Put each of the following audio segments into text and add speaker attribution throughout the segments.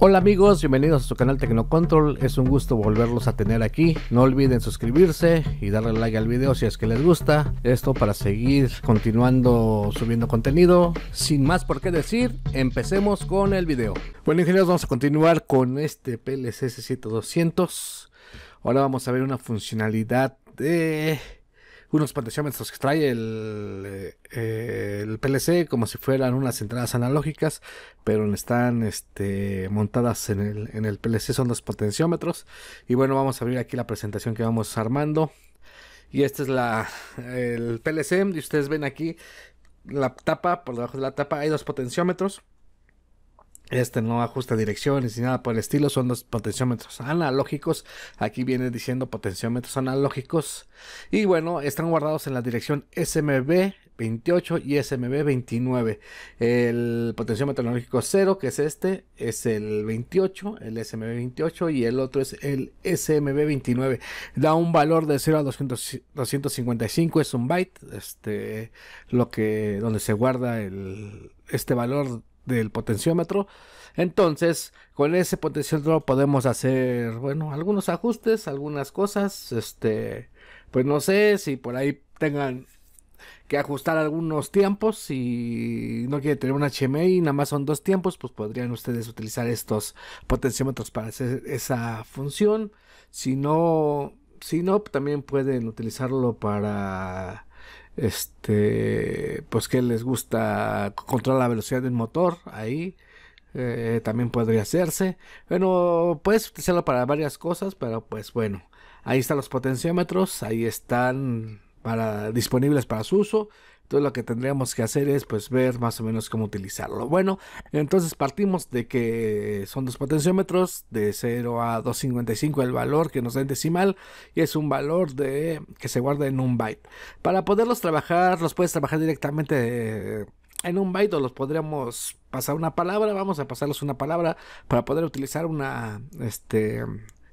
Speaker 1: Hola amigos, bienvenidos a su canal Tecnocontrol, es un gusto volverlos a tener aquí, no olviden suscribirse y darle like al video si es que les gusta, esto para seguir continuando subiendo contenido, sin más por qué decir, empecemos con el video. Bueno ingenieros, vamos a continuar con este PLC 7200, ahora vamos a ver una funcionalidad de unos potenciómetros que trae el, eh, PLC como si fueran unas entradas analógicas, pero están este, montadas en el, PLC, son dos potenciómetros. Y bueno, vamos a abrir aquí la presentación que vamos armando. Y este es el PLC, y ustedes ven aquí la tapa, por debajo de la tapa hay dos potenciómetros este no ajusta direcciones ni nada por el estilo, son dos potenciómetros analógicos. Aquí viene diciendo potenciómetros analógicos. Y bueno, están guardados en la dirección SMB 28 y SMB 29. El potenciómetro analógico 0, que es este, es el 28, el SMB 28 y el otro es el SMB 29. Da un valor de 0 a 255, es un byte, este, lo que, donde se guarda el, este valor del potenciómetro. Entonces, con ese potenciómetro podemos hacer, bueno, algunos ajustes, algunas cosas. Este, pues no sé si por ahí tengan que ajustar algunos tiempos. Si no quiere tener un HMI, nada más son dos tiempos, pues podrían ustedes utilizar estos potenciómetros para hacer esa función. Si no, si no, también pueden utilizarlo para este pues que les gusta controlar la velocidad del motor ahí eh, también podría hacerse bueno puedes utilizarlo para varias cosas pero pues bueno ahí están los potenciómetros ahí están para, disponibles para su uso. Entonces lo que tendríamos que hacer es pues ver más o menos cómo utilizarlo. Bueno, entonces partimos de que son dos potenciómetros de 0 a 255 el valor que nos da en decimal y es un valor de que se guarda en un byte. Para poderlos trabajar, los puedes trabajar directamente eh, en un byte o los podríamos pasar una palabra, vamos a pasarlos una palabra para poder utilizar una este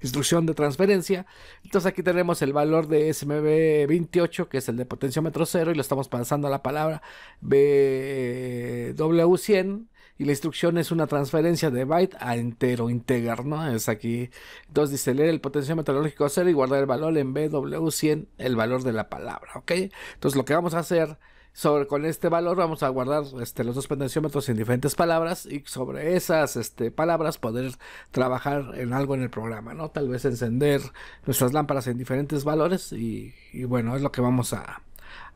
Speaker 1: instrucción de transferencia. Entonces aquí tenemos el valor de SMB28, que es el de potenciómetro 0, y lo estamos pasando a la palabra BW100. Y la instrucción es una transferencia de byte a entero, integer, ¿no? Es aquí. Entonces dice leer el potenciómetro lógico 0 y guardar el valor en BW100, el valor de la palabra, ¿ok? Entonces lo que vamos a hacer con este valor vamos a guardar este, los dos potenciómetros en diferentes palabras y sobre esas este, palabras poder trabajar en algo en el programa, ¿no? Tal vez encender nuestras lámparas en diferentes valores y, bueno, es lo que vamos a,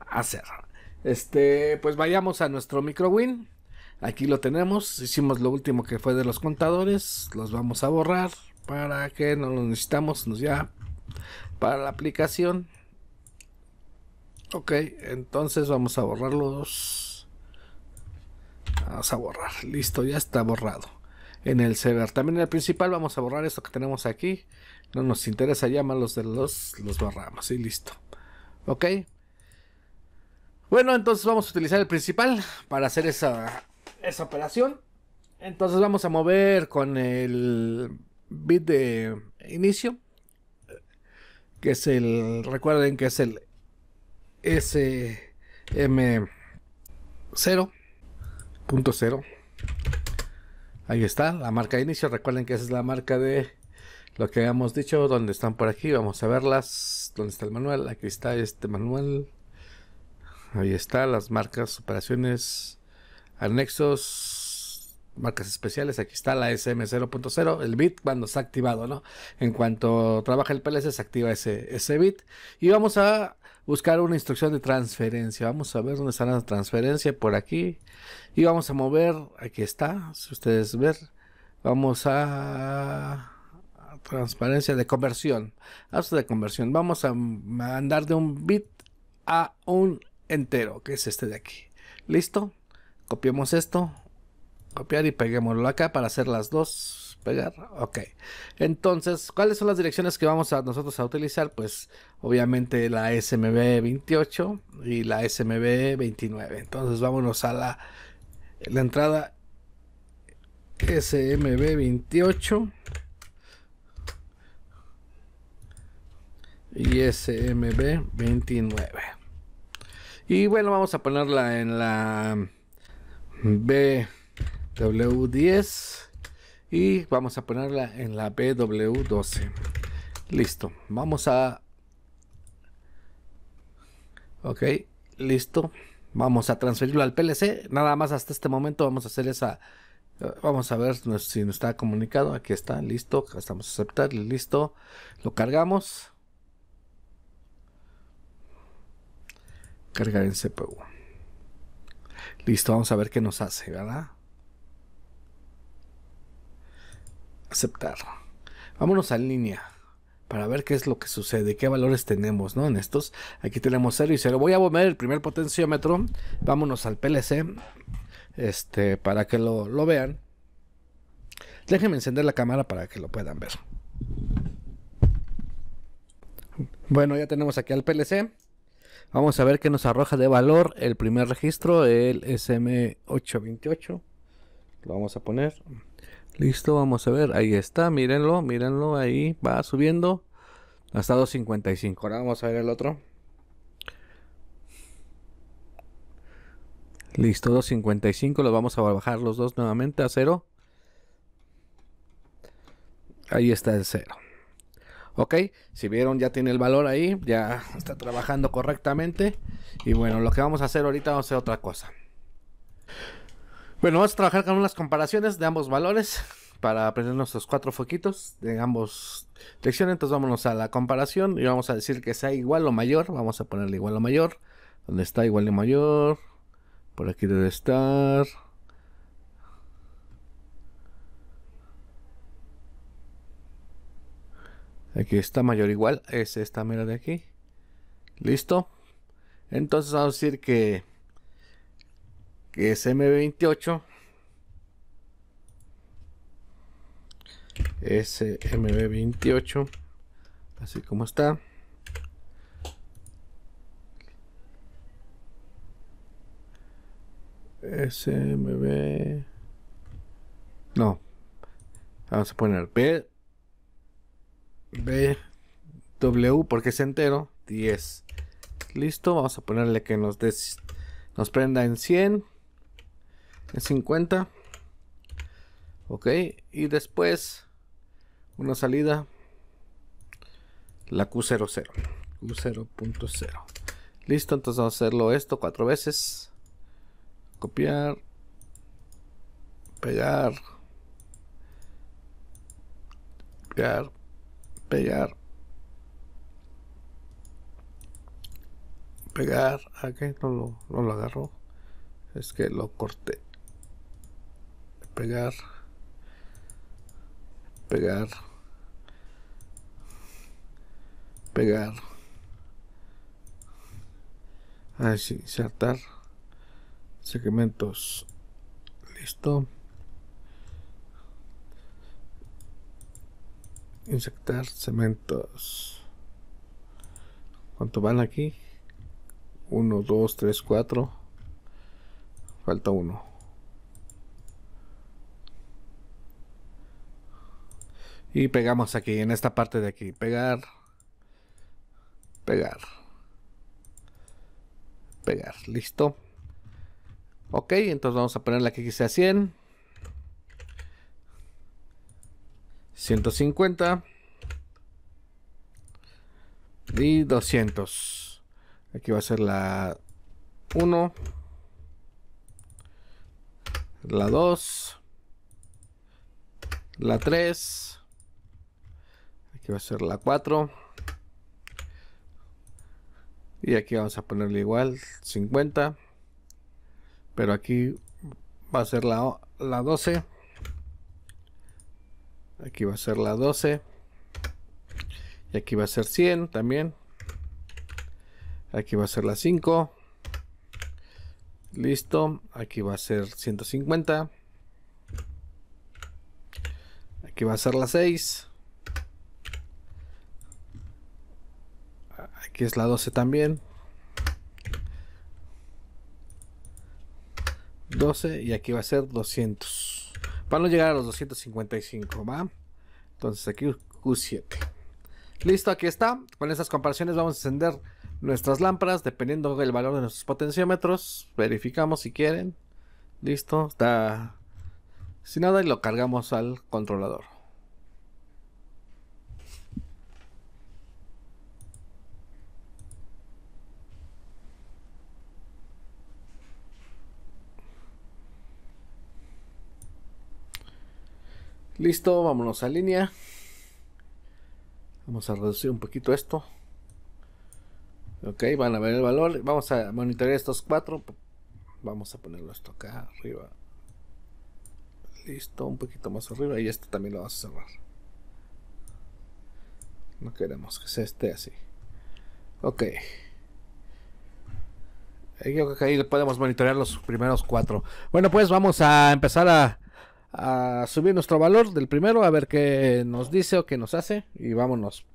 Speaker 1: hacer. Este, pues vayamos a nuestro micro win Aquí lo tenemos, hicimos lo último que fue de los contadores, los vamos a borrar para que no los necesitamos ya para la aplicación. Ok, entonces vamos a borrarlos. Vamos a borrar. Listo, ya está borrado. En el server. También en el principal vamos a borrar esto que tenemos aquí. No nos interesa ya más los de los. Los borramos y listo. Ok. Bueno, entonces vamos a utilizar el principal para hacer esa, esa operación. Entonces vamos a mover con el bit de inicio. Que es el. Recuerden que es el SM0.0. Ahí está, la marca de inicio. Recuerden que esa es la marca de lo que habíamos dicho, donde están por aquí. Vamos a verlas. donde está el manual? Aquí está este manual. Ahí está, las marcas, operaciones, anexos, marcas especiales. Aquí está la SM0.0, el bit cuando está activado, ¿no? En cuanto trabaja el PLS se activa ese, ese bit. Y vamos a buscar una instrucción de transferencia. Vamos a ver dónde está la transferencia por aquí. Y vamos a mover, aquí está, si ustedes ven, vamos a transparencia de conversión, hasta de conversión. Vamos a mandar de un bit a un entero, que es este de aquí. ¿Listo? Copiamos esto, copiar y peguémoslo acá para hacer las dos pegar. Ok. Entonces, ¿cuáles son las direcciones que vamos a nosotros a utilizar? Pues obviamente la SMB 28 y la SMB 29. Entonces vámonos a la, la entrada SMB 28 y SMB 29. Y bueno, vamos a ponerla en la BW10 y vamos a ponerla en la BW12 listo vamos a ok listo vamos a transferirlo al PLC nada más hasta este momento vamos a hacer esa eh, vamos a ver si nos está comunicado aquí está listo estamos a aceptar listo lo cargamos cargar en CPU listo vamos a ver qué nos hace verdad aceptar. Vámonos a línea para ver qué es lo que sucede, qué valores tenemos, ¿no? En estos, aquí tenemos 0 y 0. Voy a volver el primer potenciómetro. Vámonos al PLC, este, para que lo, lo vean. Déjenme encender la cámara para que lo puedan ver. Bueno, ya tenemos aquí al PLC. Vamos a ver qué nos arroja de valor el primer registro, el SM828. Lo vamos a poner. Listo, vamos a ver. Ahí está, mírenlo, mírenlo. Ahí va subiendo hasta 2.55. Ahora vamos a ver el otro. Listo, 2.55. lo vamos a bajar los dos nuevamente a cero. Ahí está el cero. Ok, si vieron ya tiene el valor ahí, ya está trabajando correctamente. Y bueno, lo que vamos a hacer ahorita vamos a otra cosa. Bueno, vamos a trabajar con unas comparaciones de ambos valores para aprender nuestros cuatro foquitos de ambos lecciones. Entonces vámonos a la comparación y vamos a decir que sea igual o mayor. Vamos a ponerle igual o mayor. Donde está igual o mayor. Por aquí debe estar. Aquí está mayor igual. Es esta mera de aquí. Listo. Entonces vamos a decir que que es 28 smb 28 así como está. SMB. No. Vamos a poner B. B. W porque es entero. 10. Listo. Vamos a ponerle que nos, des, nos prenda en 100 en 50 ok y después una salida la Q00 Q0.0 listo entonces vamos a hacerlo esto cuatro veces copiar pegar pegar pegar pegar, aquí ah, no no lo agarro es que lo corté pegar, pegar, pegar, así, insertar segmentos, listo, insertar segmentos, ¿cuánto van aquí? 1, 2, 3, 4, falta uno Y pegamos aquí, en esta parte de aquí. Pegar. Pegar. Pegar. Listo. Ok, entonces vamos a ponerle aquí que sea 100. 150. Y 200. Aquí va a ser la 1. La 2. La 3 va a ser la 4. Y aquí vamos a ponerle igual 50. Pero aquí va a ser la, la 12. Aquí va a ser la 12. Y aquí va a ser 100 también. Aquí va a ser la 5. Listo. Aquí va a ser 150. Aquí va a ser la 6. Aquí es la 12 también. 12 y aquí va a ser 200. Para no llegar a los 255, ¿va? Entonces aquí Q7. Listo, aquí está. Con estas comparaciones vamos a encender nuestras lámparas dependiendo del valor de nuestros potenciómetros. Verificamos si quieren. Listo, está sin nada y lo cargamos al controlador. Listo, vámonos a línea. Vamos a reducir un poquito esto. Ok, van a ver el valor. Vamos a monitorear estos cuatro. Vamos a ponerlo esto acá arriba. Listo, un poquito más arriba. Y este también lo vamos a cerrar. No queremos que se esté así. Ok. creo que ahí podemos monitorear los primeros cuatro. Bueno, pues vamos a empezar a a subir nuestro valor del primero, a ver qué nos dice o qué nos hace y vámonos.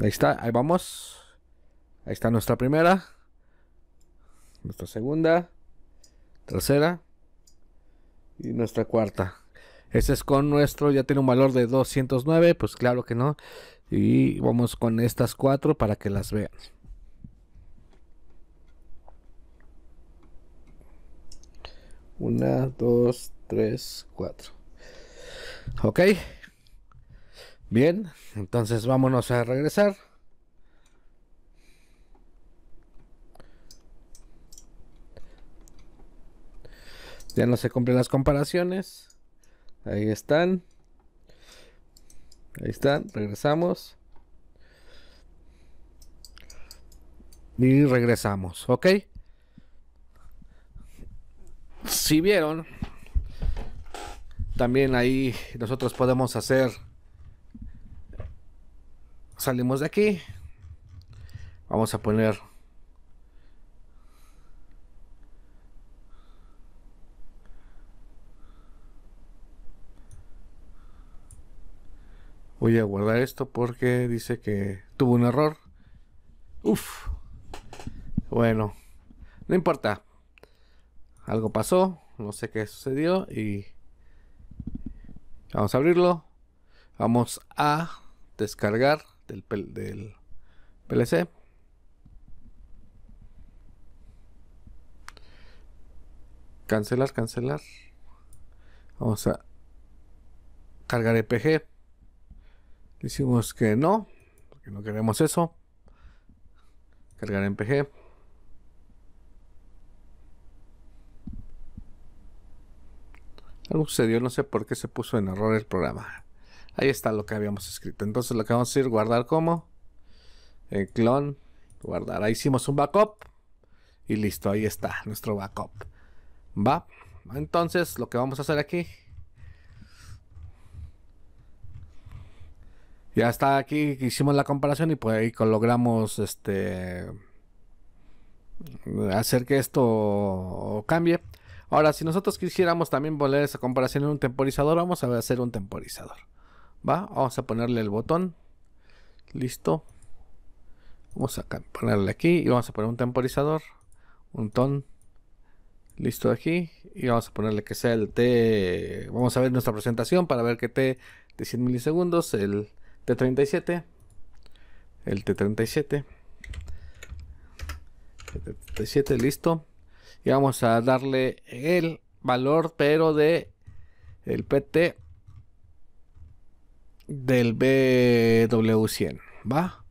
Speaker 1: Ahí está, ahí vamos. Ahí está nuestra primera. Nuestra segunda. Tercera. Y nuestra cuarta. ese es con nuestro, ya tiene un valor de 209, pues claro que no. Y vamos con estas cuatro para que las vean. Una, dos, tres, cuatro. Ok. Bien, entonces vámonos a regresar. Ya no se cumplen las comparaciones. Ahí están. Ahí están, regresamos. Y regresamos, ¿ok? si vieron, también ahí nosotros podemos hacer... Salimos de aquí. Vamos a poner... Voy a guardar esto porque dice que tuvo un error. Uf. Bueno. No importa. Algo pasó. No sé qué sucedió y vamos a abrirlo. Vamos a descargar del, PLC. Cancelar, cancelar. Vamos a cargar e pg, Decimos que no, porque no queremos eso. Cargar e pg Algo sucedió, no sé por qué se puso en error el programa. Ahí está lo que habíamos escrito. Entonces lo que vamos a hacer, guardar como. El eh, clon, guardar. Ahí hicimos un backup. Y listo, ahí está nuestro backup. Va. Entonces lo que vamos a hacer aquí. Ya está aquí, hicimos la comparación y pues ahí logramos este hacer que esto cambie. Ahora, si nosotros quisiéramos también poner esa comparación en un temporizador, vamos a hacer un temporizador. ¿Va? Vamos a ponerle el botón. Listo. Vamos a ponerle aquí y vamos a poner un temporizador. Un ton. Listo aquí. Y vamos a ponerle que sea el T. Vamos a ver nuestra presentación para ver que T de 100 milisegundos. El T37. El T37. El T37, listo y vamos a darle el valor pero de el PT del BW100 va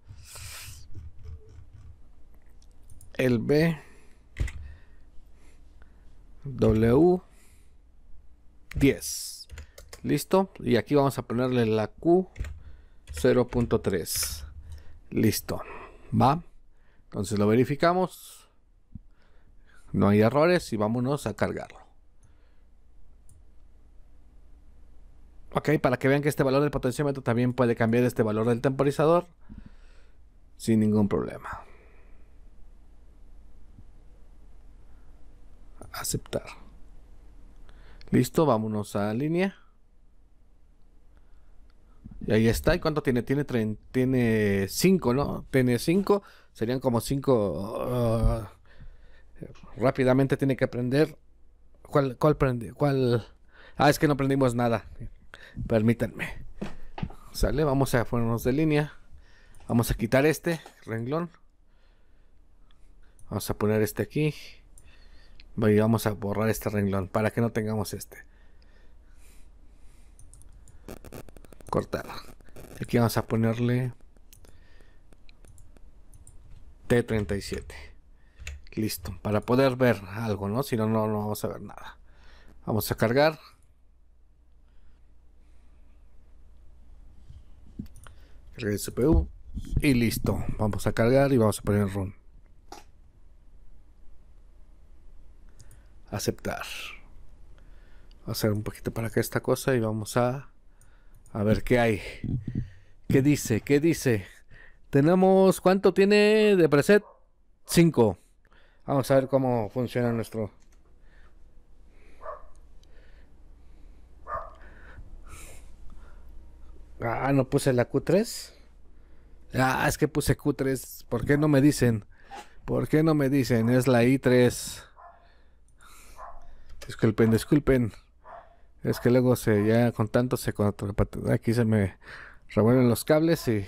Speaker 1: el B W10 listo y aquí vamos a ponerle la Q 0.3 listo va entonces lo verificamos no hay errores y vámonos a cargarlo. Ok, para que vean que este valor del potenciómetro también puede cambiar este valor del temporizador sin ningún problema. Aceptar. Listo, vámonos a línea. Y ahí está. ¿Y cuánto tiene? Tiene 5, tiene ¿no? Tiene 5. Serían como 5 rápidamente tiene que aprender. ¿Cuál, cuál, prende, cuál? Ah, es que no aprendimos nada. Permítanme. Sale, vamos a ponernos de línea. Vamos a quitar este renglón. Vamos a poner este aquí. Y vamos a borrar este renglón para que no tengamos este. Cortado. Aquí vamos a ponerle T37. Listo, para poder ver algo, ¿no? Si no, no, no vamos a ver nada. Vamos a cargar. Cargar el CPU. Y listo. Vamos a cargar y vamos a poner run. Aceptar. Voy a hacer un poquito para acá esta cosa y vamos a... A ver qué hay. ¿Qué dice? ¿Qué dice? Tenemos... ¿Cuánto tiene de preset? 5. Vamos a ver cómo funciona nuestro... Ah, no puse la Q3. Ah, es que puse Q3. ¿Por qué no me dicen? ¿Por qué no me dicen? Es la I3. Disculpen, disculpen. Es que luego se ya con tanto se aquí se me revuelven los cables y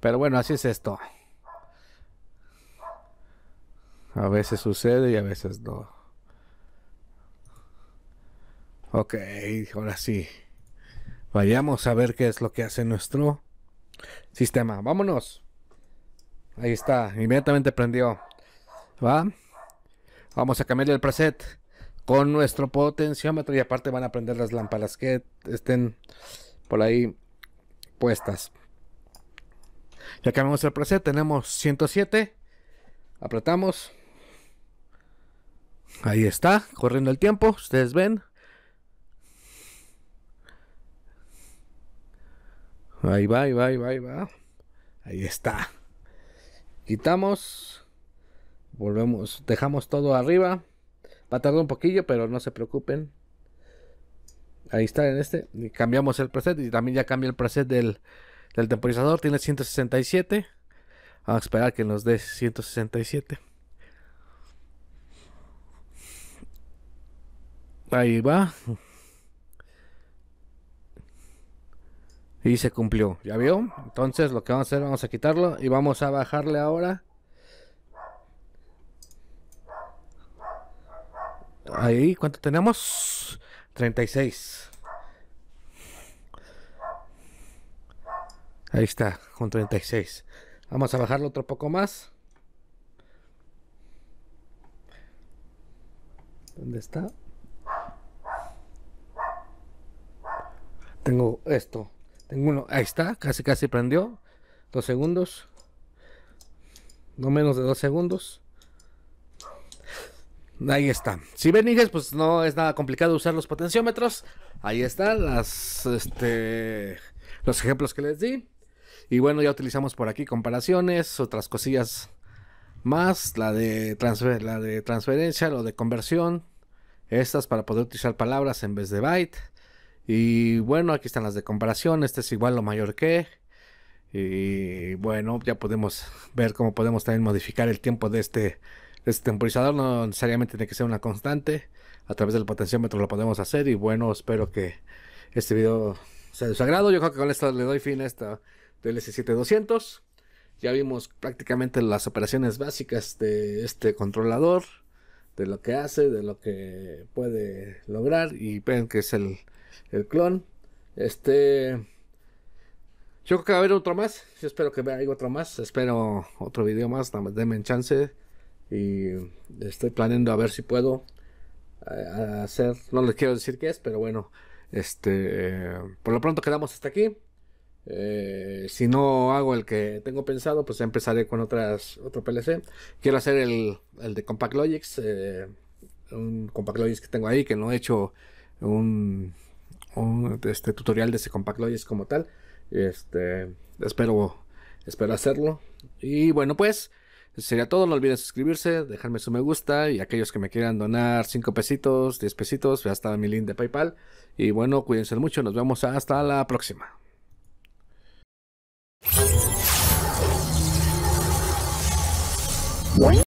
Speaker 1: pero bueno, así es esto. A veces sucede y a veces no. Ok, ahora sí. Vayamos a ver qué es lo que hace nuestro sistema. Vámonos. Ahí está, inmediatamente prendió. ¿Va? Vamos a cambiarle el preset con nuestro potenciómetro y aparte van a prender las lámparas que estén por ahí puestas. Ya cambiamos el preset, tenemos 107. Apretamos. Ahí está, corriendo el tiempo, ustedes ven. Ahí va, ahí va, ahí va, ahí va. Ahí está. Quitamos. Volvemos, dejamos todo arriba. Va a tardar un poquillo, pero no se preocupen. Ahí está en este. cambiamos el preset y también ya cambia el preset del, del temporizador. Tiene 167. Vamos a esperar que nos dé 167. Ahí va. Y se cumplió, ¿ya vio? Entonces lo que vamos a hacer, vamos a quitarlo y vamos a bajarle ahora. Ahí, ¿cuánto tenemos? 36. Ahí está, con 36. Vamos a bajarlo otro poco más. ¿Dónde está? tengo esto. Tengo uno. Ahí está. Casi, casi prendió. Dos segundos. No menos de dos segundos. Ahí está. Si ven, pues no es nada complicado usar los potenciómetros. Ahí están las, este, los ejemplos que les di. Y bueno, ya utilizamos por aquí comparaciones, otras cosillas más. La de, la de transferencia, lo de conversión. Estas para poder utilizar palabras en vez de byte y bueno, aquí están las de comparación. Este es igual lo mayor que. Y bueno, ya podemos ver cómo podemos también modificar el tiempo este, de este, temporizador. No necesariamente tiene que ser una constante. A través del potenciómetro lo podemos hacer. Y bueno, espero que este video sea de su agrado. Yo creo que con esto le doy fin a esta del 7200 Ya vimos prácticamente las operaciones básicas de este controlador. De lo que hace, de lo que puede lograr. Y ven que es el el clon. Este. Yo creo que va a haber otro más. Yo espero que vea otro más. Espero otro video más. Nada chance. Y estoy planeando a ver si puedo eh, hacer. No les quiero decir qué es, pero bueno. Este. Por lo pronto quedamos hasta aquí. Eh, si no hago el que tengo pensado, pues empezaré con otras otro PLC. Quiero hacer el, el de Compact Logics, eh, un Compact Logics que tengo ahí, que no he hecho un este, tutorial de ese Compact es como tal. Este, espero, espero hacerlo. Y bueno, pues sería todo. No olviden suscribirse, dejarme su me gusta. Y aquellos que me quieran donar 5 pesitos, 10 pesitos, ya está mi link de PayPal. Y bueno, cuídense mucho. Nos vemos hasta la próxima.